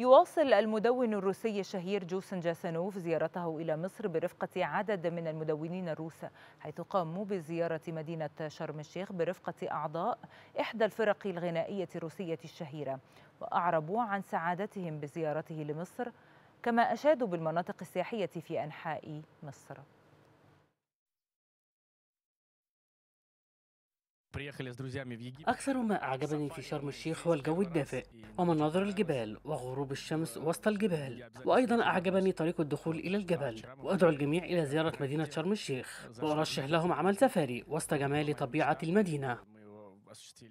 يواصل المدون الروسي الشهير جوسن جاسانوف زيارته إلى مصر برفقة عدد من المدونين الروس حيث قاموا بزيارة مدينة شرم الشيخ برفقة أعضاء إحدى الفرق الغنائية الروسية الشهيرة وأعربوا عن سعادتهم بزيارته لمصر كما أشادوا بالمناطق السياحية في أنحاء مصر أكثر ما أعجبني في شرم الشيخ هو الجو الدافئ ومناظر الجبال وغروب الشمس وسط الجبال وأيضا أعجبني طريق الدخول إلى الجبل وأدعو الجميع إلى زيارة مدينة شرم الشيخ وأرشح لهم عمل سفاري وسط جمال طبيعة المدينة